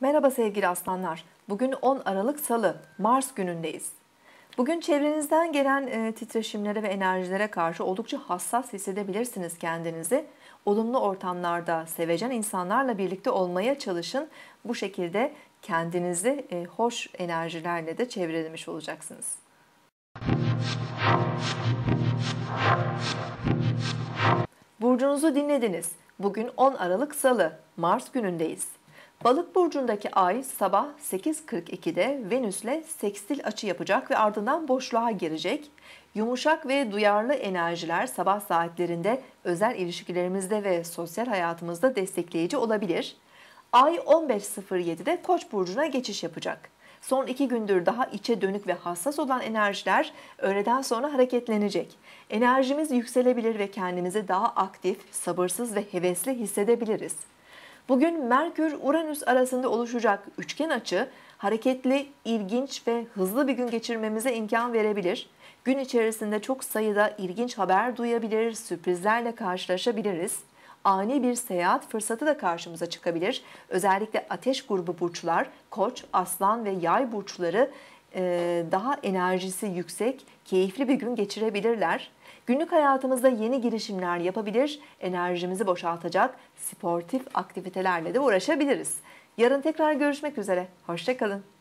Merhaba sevgili aslanlar. Bugün 10 Aralık Salı, Mars günündeyiz. Bugün çevrenizden gelen e, titreşimlere ve enerjilere karşı oldukça hassas hissedebilirsiniz kendinizi. Olumlu ortamlarda sevecen insanlarla birlikte olmaya çalışın. Bu şekilde kendinizi e, hoş enerjilerle de çevrelemiş olacaksınız. Burcunuzu dinlediniz. Bugün 10 Aralık Salı, Mars günündeyiz. Balık burcundaki ay sabah 8.42'de Venüs'le sekstil açı yapacak ve ardından boşluğa girecek. Yumuşak ve duyarlı enerjiler sabah saatlerinde özel ilişkilerimizde ve sosyal hayatımızda destekleyici olabilir. Ay 15.07'de Koç burcuna geçiş yapacak. Son iki gündür daha içe dönük ve hassas olan enerjiler öğleden sonra hareketlenecek. Enerjimiz yükselebilir ve kendimizi daha aktif, sabırsız ve hevesli hissedebiliriz. Bugün Merkür-Uranüs arasında oluşacak üçgen açı hareketli, ilginç ve hızlı bir gün geçirmemize imkan verebilir. Gün içerisinde çok sayıda ilginç haber duyabilir, sürprizlerle karşılaşabiliriz. Ani bir seyahat fırsatı da karşımıza çıkabilir. Özellikle ateş grubu burçlar, koç, aslan ve yay burçları ee, daha enerjisi yüksek, keyifli bir gün geçirebilirler. Günlük hayatımızda yeni girişimler yapabilir, enerjimizi boşaltacak sportif aktivitelerle de uğraşabiliriz. Yarın tekrar görüşmek üzere. Hoşçakalın.